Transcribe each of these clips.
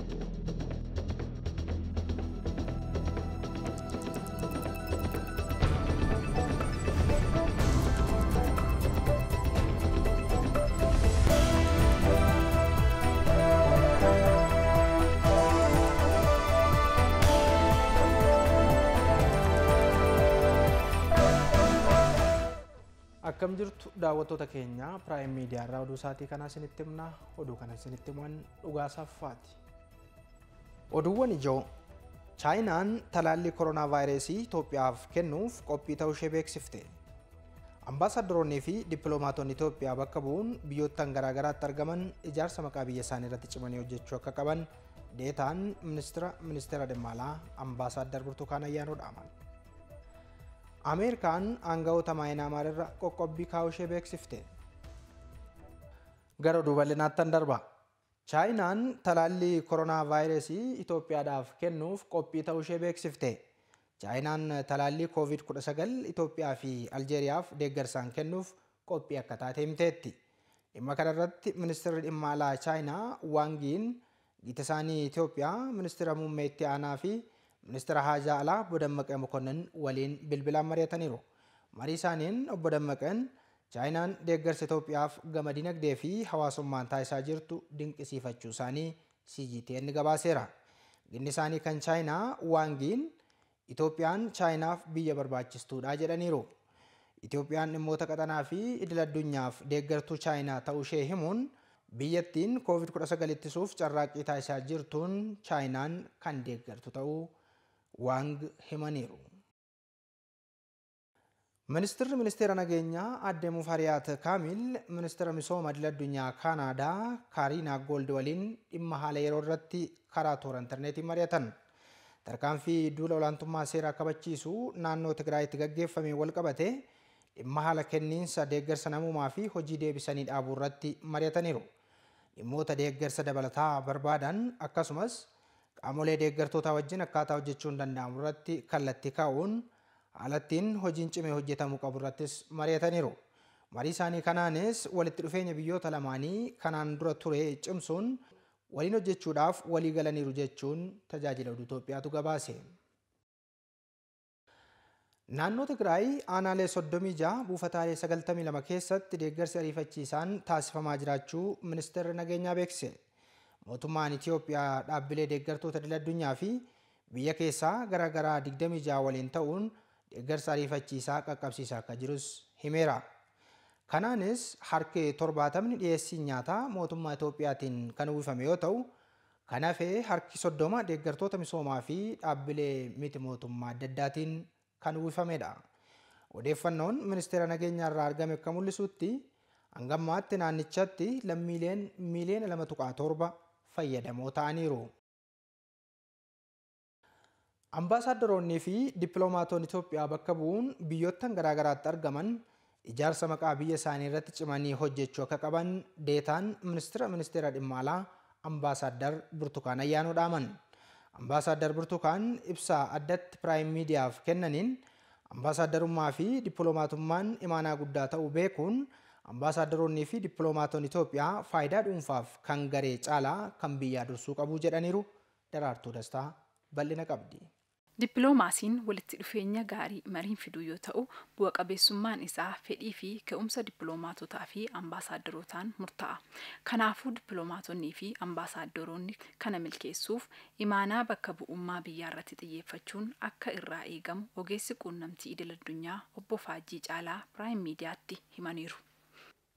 Akkam jirtu daawwattoota keenya Piraayim Miidiyaa irraa oduu isaatii kana isinitti himna. Oduu kana isinitti himan dhugaa saffaati. Oduuwwan ijoo Chaayinaan talaalli koronaa vaayirasii Itoophiyaaf kennuuf qophii ta'uu ishee beeksifte. Ambaasaaddoroonnii fi dippiloomaatonni Itoophiyaa bakka bu'uun biyyoottan garaagaraatti argaman ijaarsa maqaa biyya isaanii irratti cimanii hojjechuu akka qaban deetaan ministeera ministeera dhimmaalaa ambaasaaddar Burtukaan Ayyaanoo dhaaman. Ameerikaan aangawoota maayinaamaar irra qoqqobbii kaa'uu ishee beeksifte. Gara duuba linaatti darba. chaayinaan talaallii koronaa vaayirasii Itoophiyaadhaaf kennuuf qophii ta'uu ishee beeksifte. Chaayinaan talaallii COVID-19 Itoophiyaa fi Aljeeriyaaf deeggarsaan kennuuf qophii akka taate himteetti. Dhimma kanarratti ministeerri dhimma alaa chaayinaa Waangiin gita isaanii Itoophiyaa ministeera muummee aanaa fi ministeera haajaa alaa Obbo Dammaqee Mokonnin waliin bilbilaan mari'ataniiru. Marii isaaniin Obbo Dammaqeen Chaayinaan deeggarsa Itoophiyaaf gama dinagdee fi hawaasummaan taasisaa jirtu dinqisiifachuu isaanii CGTN gabaaseera. Ginni isaanii kan Chaayinaa waangiin Itoophiyaan Chaayinaaf biyya barbaachistuudha jedhaniiru. Itoophiyaan dhimmoota qaxanaa fi idil addunyaaf deeggartuu Chaayinaa ta'ushee himuun biyyattiin COVID-19 ittisuuf carraaqqii taasisaa jirtuun Chaayinaan kan deeggartu ta'uu waang himaniiru. ሚኒስትር ሚኒስቴር ነገኛ አደሙ ፈሪያት ካሚል ሚኒስትር ሚሶ መድለዱኛ ካናዳ ካሪና ጎልድ ወሊን ዲመሃለ የሮ ኢንተርኔት ይመሪያተን ተርካንፊ ዱለ ወላንቱማ ሴራ ከበቺሱ ናኖ ትግራይ ትገጌፈሜ ወልቀበቴ ዲመሃለ ከኒንሰ ደገርሰ ነሙማ ፊ ሆጂ ደቢሰኒ ዳቡ ረቲ መሪያተኒሩ ዲሞተ ደገርሰ ደበለታ በርባዳን አካሱመስ ቃሞሌ ደገርቶታ ወጅን አካታ ወጀቹ እንደንዳሙ ረቲ haalattiin hojiin cimee hojjetamuu qabu irrattis Marii isaanii kanaanis walitti dhufeenya biyyoota lamaanii kanaan dura ture cimsuun waliin hojjechuudhaaf walii galaniiru jechuun tajaajila Itoophiyaatu gabaase. Naannoo Tigraay aanaalee 36 buufataalee 92 keessatti deeggarsi ariifachiisaan taasifamaa jiraachuu ministeerri nageenyaa beekse. Mootummaan Itoophiyaa dhaabbilee deeggartoota diladdunyaa fi biyya keessaa garaagaraa 26 waliin ta'uun deeggarsa ariifachiisaa qaqqabsiisaa akka jirus himeera. Kanaanis harki torbaatamni dhiyeessii nyaataa mootummaa Itoophiyaatiin kan uwwifame yoo ta'u, kan hafee harki soddomaa deeggartoota misoomaa fi dhaabbilee miti mootummaa adda addaatiin kan uwwifamedha. Odeeffannoon ministeera nageenyaa irraa argame akka mul'isutti hangammaatti naannichatti lammiileen miiliyoona lama tuqaa torba fayyadamoo ta'aniiru. Ambaasaaddaroonnii fi dippiloomaatoon Itoophiyaa bakka bu'uun biyyoottan garaagaraatti argaman ijaarsa maqaa biyya isaanii irratti cimanii hojjechuu akka qaban deetaan ministeera ministeera dhimma alaa Ambaasaadder Burtukaan Ayyaanuu dhaaman. Ambaasaadder Burtukaan ibsaa addatti piraayim miidiyaaf kennaniin ambaasaaddarummaa fi dippiloomaatummaan imaanaa guddaa ta'uu beekuun ambaasaaddaroonnii fi dippiloomaatoon Itoophiyaa faayidaa dhuunfaaf kan garee caalaa kan biyyaa dursuu qabu jedhaniiru. Daraartuu Dastaa bal'ina qabdi. Dippiloomaasiin walitti dhufeenya gaarii mariin fiduu yoo ta'u, bu'a qabeessummaan isaa fedhii fi ka'umsa dippiloomaatotaa fi ambaasaadarootaan murta'a Kanaafuu dippiloomaatonnii fi ambaasaadaronni kana milkeessuuf imaanaa bakka bu'ummaa biyyaarratti xiyyeeffachuun akka irraa eegamu ogeessi quunnamtii idil addunyaa obbo faajjii Caalaa Piraayim Miidiyaatti himaniiru.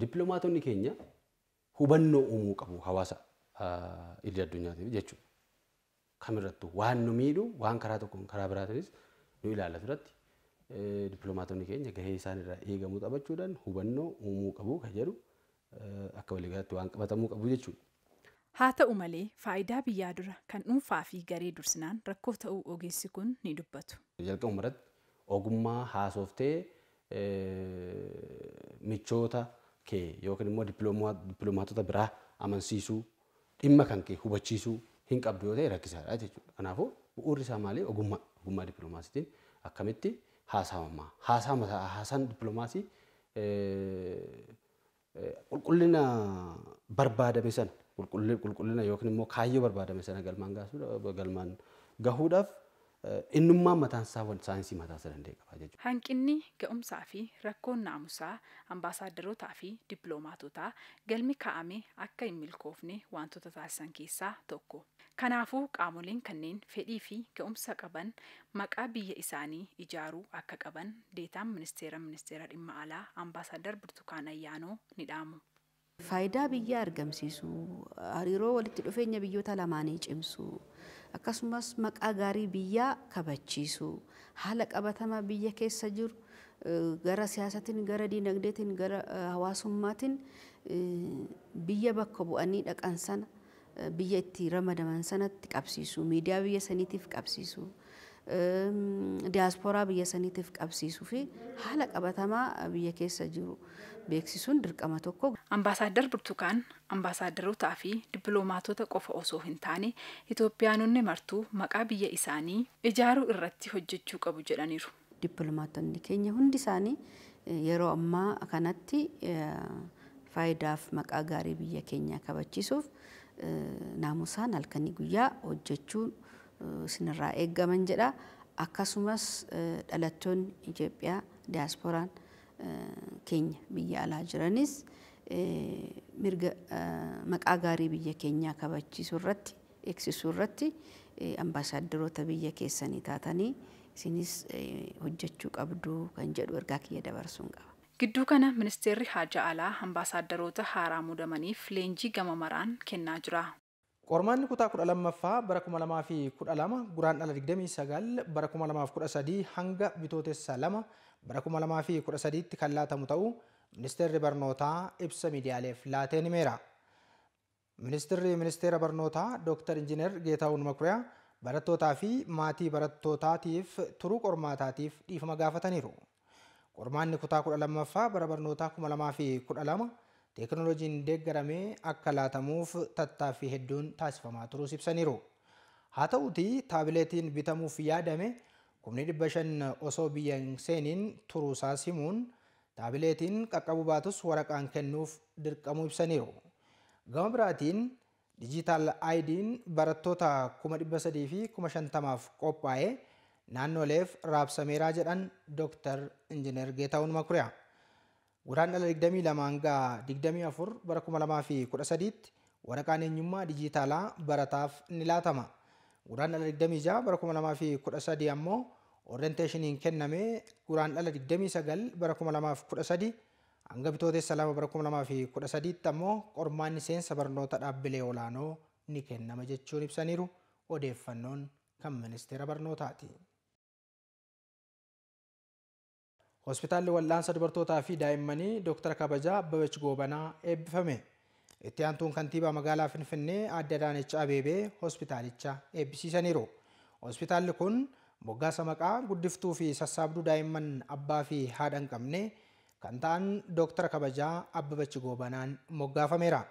Dippiloomaatonni keenya hubannoo uumuu qabu hawaasa idil addunyaatiif jechuudha. kamirrattuu waan nu miidhu waan karaa tokkoon karaa biraatiinis nu ilaala irratti e, dippiloomaatonni keenya gahee isaan irraa eegamuu qabachuudhaan hubannoo uumuu qabu kan jedhu e, akka waliigalaatti waan qabatamuu qabu jechuudha. Haa ta'u malee faayidaa biyyaa dura kan dhuunfaa fi garee dursinaan rakkoo ta'uu ogeessi kun ni dubbatu. Jalqabuma irratti ogummaa haasoftee michoota kee yookiin immoo dippiloomaatota biraa amansiisuu dhimma kan kee hubachiisuu hin qabdu yoo ta'e rakkisaadha jechuudha. Kanaafuu bu'uurri isaa maalii Ogummaa. Ogummaa akkamitti haasawama? Haasawama haasaan dippiloomaasii qulqullina barbaadame sana qulqullina yookiin immoo kaayyoo barbaadame sana galmaan gahuudhaaf Eh, Innummaan mataan saayinsii mataa isa danda'e qaba jechuudha. Hanqinni ga'umsaa fi rakkoon naamusaa ambaasaadarootaa fi dippiloomaatotaa galmi kaa'ame akka hin milkoofne wantoota taasisan keessaa tokko. Kanaafuu qaamoleen kanneen fedhii fi ga'umsa qaban maqaa biyya isaanii ijaaruu akka qaban deetaan ministeera ministeera dhimma alaa ambaasaadar Burtukaan Ayyaanoo ni dhaamu. ፋይዳ ብዬ አርገምሲሱ አሪሮ ወልት ዱፌኘ ብዮታ ለማኔ ጭምሱ አካስማስ መቃ ጋሪ ብያ ከበቺሱ ሀለ ቀበተማ ብዬ ኬሰ ጅር ሲያሰትን ገረ ዲነግዴትን ገረ ሀዋሱማትን ብዬ በከቡ አኒ ደቀንሰን ብዬ እቲ ሰነት ቀብሲሱ ሚዲያ ብዬ ሰኒቲፍ ቀብሲሱ Ehm, diyaasporaa biyya saniitiif qabsiisuu fi haala qabatamaa biyya keessa jiru beeksisuun dirqama tokko. Ambaasaadar Burtukaan ambaasaadarootaa fi dippiloomaatota qofa osoo hin taane Itoophiyaanonni martuu maqaa biyya isaanii ijaaruu irratti hojjechuu qabu jedhaniiru. Dippiloomaatonni keenya hundi isaanii e, yeroo ammaa kanatti e, faayidaaf maqaa gaarii biyya keenyaa kabachiisuuf e, naamusaan halkanii guyyaa hojjechuun. Eh, sinirraa eeggaman jedha. Akkasumas eh, dhalattoonni Itoophiyaa diyaaspooraan eh, keenya biyya alaa jiranis mirga maqaa gaarii biyya keenyaa kabachiisuu irratti eegsisuu irratti biyya keessanii taatanii isinis hojjechuu qabdu kan jedhu ergaa kiyya dabarsuun qaba. Gidduu kana ministeerri haja alaa ambaasaadarroota haaraa muudamaniif leenjii gama maraan kennaa jira. Qormaanni kutaa kudha lammaffaa bara kuma lamaa fi kudha lama guraan ala 29 bara kuma lamaa kudha sadii hanga bitootessa lama bara kuma lamaa fi kudha sadiitti kan laatamu ta'u ministeerri barnootaa ibsa miidiyaaleef laatee nimeera. Ministeerri ministeera barnootaa Dr. Injiinar Geetahuun Makuriyaa barattootaa fi maatii barattootaatiif turuu qormaataatiif dhiifama gaafataniiru. Qormaanni kutaa kudha lammaffaa bara barnootaa kuma lamaa fi kudha lama teekinooloojiin deeggaramee akka laatamuuf tattaaffii hedduun taasifamaa turuus ibsaniiru. Haa ta'utii taabileetiin bitamuuf yaadame kumni dhibba shan osoo biyya hin seeniin turuusaa simuun taabileetiin qaqqabu baatus waraqaan kennuuf dirqamuu ibsaniiru. Gama biraatiin dijitaal aayidiin barattoota kuma dhibba sadii fi kuma shantamaaf qophaa'ee naannoleef raabsameeraa jedhan Dr. Injinar Makuriyaa. Waraanni ala 22 hanga 24 bara 2013tti waraqaan eenyummaa dijitaalaa barataaf ni laatama. Waraanni ala 26 bara 2013 ammoo orienteeshiniin kenname guraan dhala 29 bara 2013 hanga bitootessa lama bara 2013 ammoo qormaanni seensa barnoota dhaabbilee olaanoo ni kennama jechuun ibsaniiru odeeffannoon kan ministeera barnootaati. Hospitaalli wal'aansa dubartootaa fi daa'immanii Dooktara Kabajaa Abbabachi Goobanaa eebbifame. Itti aantuun kantiibaa magaalaa Finfinnee Aadde Adaanech Abeebee hospitaalicha eebbisiisaniiru. Hospitaalli kun moggaasa maqaa guddiftuu fi sassaabduu daa'imman abbaa fi haadha hin qabne kan ta'an Dooktara Kabajaa Abbabachi Goobanaan moggaafameera.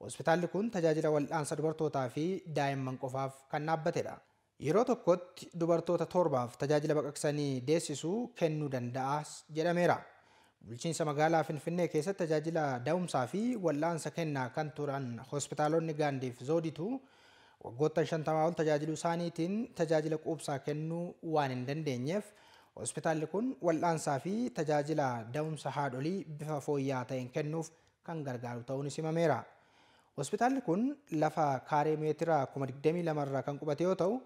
Hospitaalli kun tajaajila wal'aansa dubartootaa fi daa'imman qofaaf kan dhaabbatedha. yeroo tokkotti dubartoota torbaaf tajaajila baqaqsanii deessisuu kennuu danda'as jedhameera. Bulchiinsa magaalaa Finfinnee keessatti tajaajila daa'umsaa fi wal'aansa kennaa kan turan hospitaalonni gaandiif zooditu waggoottan shantamaa ol tajaajiluu isaaniitiin tajaajila quubsaa kennuu waan hin dandeenyeef hospitaalli kun wal'aansaa fi tajaajila daa'umsa haadholii bifa fooyya'aa ta'een kennuuf kan gargaaru ta'uun simameera. Hospitaalli kun lafa kaaree meetira 22 irraa kan qubate yoo ta'u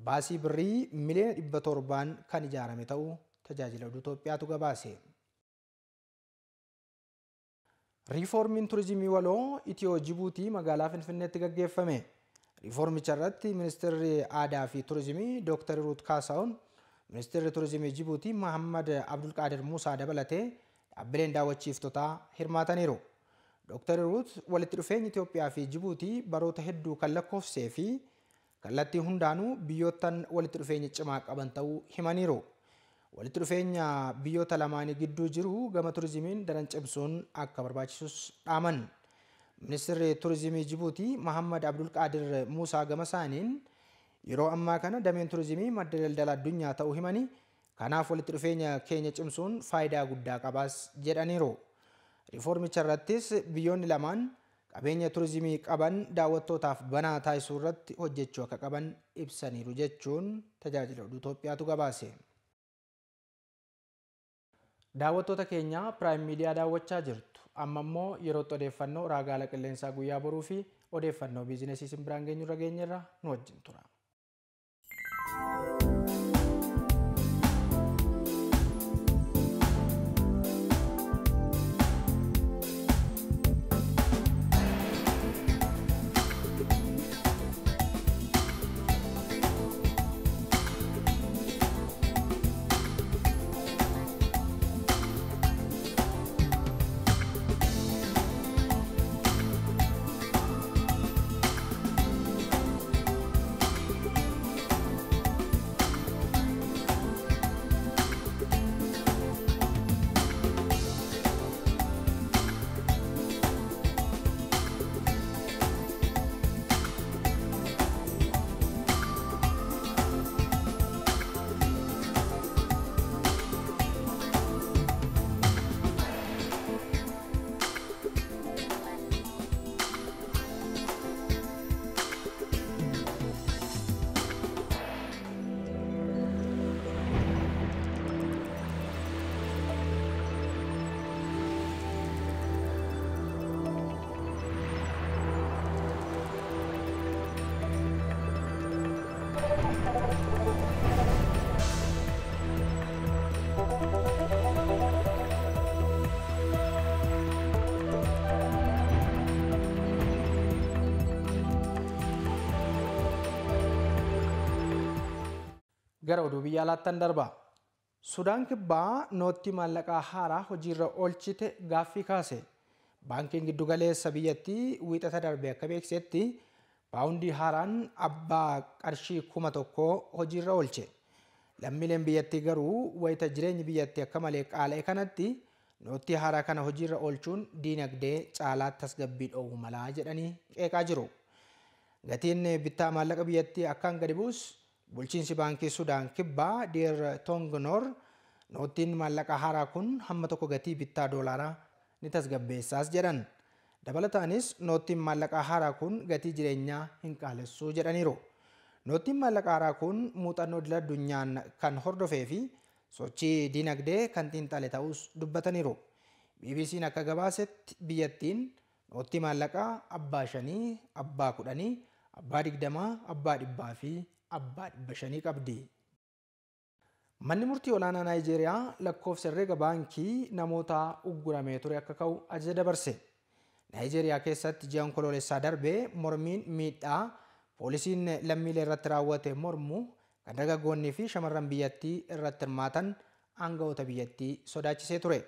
baasii birrii miliyoona dhibba torbaan kan ijaarame ta'uu tajaajila Oduu Itoophiyaatu gabaase. Riiformiin turizimii waloo Itiyoo Jibuutii magaalaa Finfinneetti gaggeeffame. Riiformicha irratti ministeerri aadaa fi turizimii Dr. Ruut Kaasaawun ministeerri turizimii Jibuutii Mahammad Abdulqaadir Muusaa dabalatee dhaabbileen daawwachiiftotaa hirmaataniiru. Dr. Ruut walitti dhufeenya Itoophiyaa fi Jibuutii baroota hedduu kan lakkoofsee fi kallattii hundaanuu biyyoottan walitti dhufeenya cimaa qaban ta'uu himaniiru. Walitti dhufeenya biyyoota lamaanii gidduu jiru gama tuurizimiin daran cimsuun akka barbaachisus dhaaman. Ministeerri tuurizimii Jibuutii Mahammad Abdulqaadir Muusaa gama saaniin yeroo ammaa kana dameen tuurizimii madda daldala addunyaa ta'uu himanii kanaaf walitti dhufeenya keenya cimsuun faayidaa guddaa qabaas jedhaniiru. Riiformicha irrattis biyyoonni lamaan qabeenya turizimii qaban daawwattootaaf banaa taasisuu irratti hojjechuu akka qaban ibsaniiru jechuun tajaajila oduu Itoophiyaatu gabaase. Daawwattoota keenya Piraayim Miidiyaa daawwachaa jirtu amma immoo yerootti odeeffannoo raagaala qilleensaa guyyaa boruu fi odeeffannoo bizinesiis simbiraan biraan irra geenyerra nu wajjin tura. gara oduu biyya alaattan darba. Sudaan kibbaa nootti maallaqaa haaraa hojiirra oolchite gaaffii kaase. Baankiin giddugaleessa biyyattii wiixata darbee akka beeksetti paawundii haaraan abbaa qarshii kuma tokkoo hojiirra oolche. Lammiileen biyyattii garuu wayita jireenyi biyyattii akka malee qaala'e kanatti nootti haaraa kana hojiirra oolchuun diinagdee caalaa tasgabbii dhoowwu malaa jedhanii qeeqaa jiru. Gatiin bittaa maallaqa biyyattii akkaan gadi buus Bulchiinsi baankii Sudaan kibbaa Deer Tongnor noottiin maallaqa haaraa kun hamma tokko gatii bittaa doolaaraa ni tasgabbeessaas jedhan. Dabalataanis noottiin maallaqa haaraa kun gatii jireenyaa hin qaalessuu jedhaniiru. Noottiin maallaqa haaraa kun muuxannoo dila addunyaan kan hordofee fi sochii dinagdee kan xiinxale ta'us dubbataniiru. BBC'n akka gabaasetti biyyattiin noottii maallaqaa abbaa shanii, abbaa kudhanii, abbaa digdamaa, abbaa dhibbaa fi abbaa dhibba qabdi. Manni murtii olaanaa Naayijeeriyaa lakkoofsa herreega baankii namoota ugguramee ture akka ka'u ajaja dabarse. Naayijeeriyaa keessatti ji'an kololeessaa darbee mormiin miidhaa poolisiin lammiilee irratti raawwate mormuu kan dargaggoonnii fi shamarran biyyattii irratti hirmaatan aangawoota biyyattii sodaachisee ture.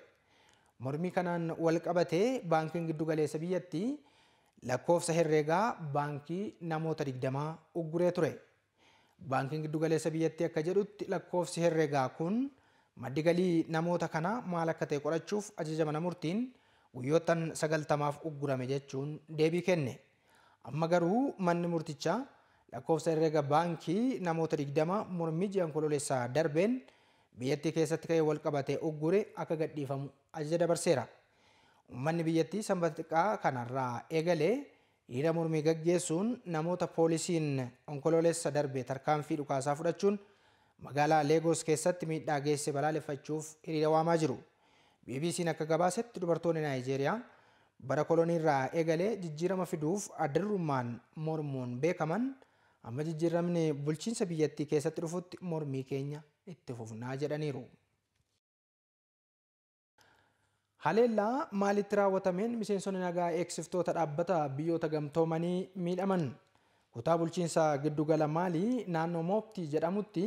Mormii kanaan wal qabatee baankiin giddugaleessa biyyattii lakkoofsa herreegaa baankii namoota 20 ugguree ture. baankiin giddugaleessa biyyattii akka jedhutti lakkoofsi herreegaa kun maddi galii namoota kanaa maal akka ta'e qorachuuf ajaja mana murtiin guyyoottan sagaltamaaf uggurame jechuun deebii kenne. Amma garuu manni murtichaa lakkoofsa herreega baankii namoota digdama ji'an darbeen biyyattii keessatti ka'ee wal qabatee uggure akka gadhiifamu ajaja dabarseera. biyyattii sanbata xiqqaa kanarraa eegalee Hiriira mormii gaggeessuun namoota poolisiin onkoloolessa darbe tarkaanfii dhukaasaa fudhachuun magaalaa Leegos keessatti miidhaa geesse balaaleffachuuf hiriira waamaa jiru. BBC'n akka gabaasetti dubartoonni Naayijeeriyaa bara koloniirraa eegalee jijjiirama fiduuf addarrummaan mormoon beekaman amma jijjiiramni bulchiinsa biyyattii keessatti dhufutti mormii keenya itti fufnaa jedhaniiru. Haleellaa maalitti raawwatameen miseensonni nagaa eegsiftoota dhaabbata biyyoota gamtoomanii miidhaman? Kutaa bulchiinsa giddugala maalii naannoo Moobtii jedhamutti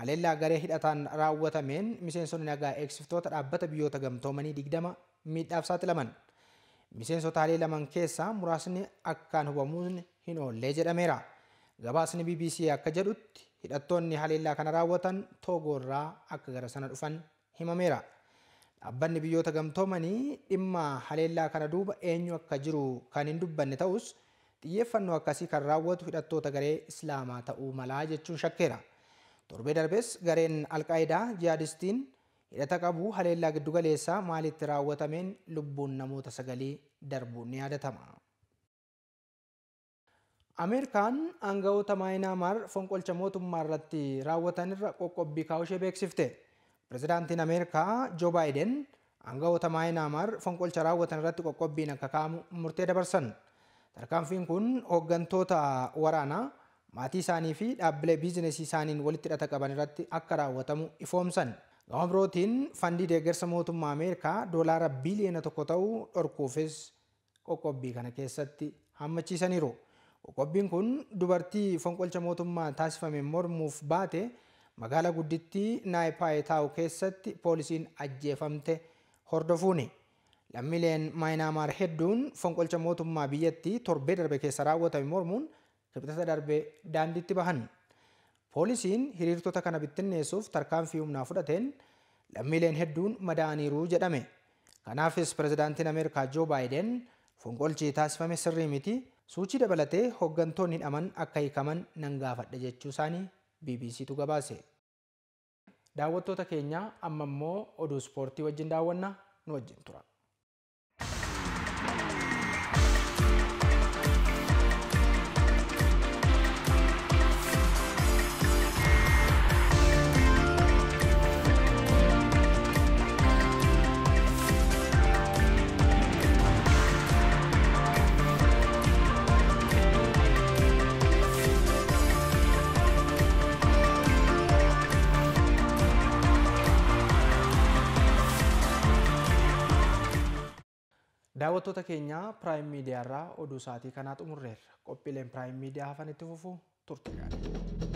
haleellaa garee hidhataan raawwatameen miseensonni nagaa eegsiftoota dhaabbata biyyoota gamtoomanii digdama miidhaaf saaxilaman. Miseensota halee keessa muraasni akkaan hubamuun hin oollee jedhameera. Gabaasni BBC akka jedhutti hidhattoonni haleellaa kana raawwatan Toogoorraa akka gara sana dhufan himameera. Dhaabbanni biyyoota gamtoomanii dhimma haleellaa kana duuba eenyu akka jiru kan hin dubbanne ta'us xiyyeeffannoo akkasii kan raawwatu hidhattoota garee Islaamaa ta'uu malaa jechuun shakkeera. Torbee darbees gareen Alqaayidaa jihaadistiin hidhata qabu haleellaa giddugaleessaa maalitti raawwatameen lubbuun namoota sagalii darbuun ni yaadatama. Ameerikaan aangawoota maayinamaar fonqolcha mootummaa irratti raawwatanirra qoqqobbii kaa'uu beeksifte. Pireezidaantiin Ameerikaa Joo Baayiden aangawoota Maayinaamaar fonqolcha raawwatan irratti qoqqobbiin akka ka'amu murtee dabarsan. Tarkaanfiin kun hooggantoota waraanaa maatii isaanii fi dhaabbilee biizinesii isaaniin walitti hidhata qaban irratti akka raawwatamu ifoomsan. Gama birootiin fandii deeggarsa mootummaa Ameerikaa doolaara biiliyoona tokko ta'uu dhorkuufis qoqqobbii kana keessatti hammachiisaniiru. Qoqqobbiin kun dubartii fonqolcha mootummaa taasifame mormuuf baate magaalaa guddittii naayipaayi taa'u keessatti poolisiin ajjeefamte hordofuuni. Lammiileen maayinaamaar hedduun fonqolcha mootummaa biyyatti torbee darbe keessa raawwatame mormuun kibxata darbe daanditti bahan. Poolisiin hiriirtota kana bittinneessuuf tarkaanfii humnaa fudhateen lammiileen hedduun madaa'aniiru jedhame. Kanaafis pirezidaantiin amerikaa Joo Baayiden fonqolchii taasifame sirrii miti suuchii dabalatee hoggantoon hidhaman akka hiikaman nan gaafadha BBCtu gabaase. Daawwattoota keenya amma immoo oduu ispoortii wajjin daawwannaa nu wajjin tura. Daawwattoota keenya Piraayim Miidiyaa irraa oduu saatii kanaa xumurreerra. Qophiileen Piraayim Miidiyaa hafanitti fufu turte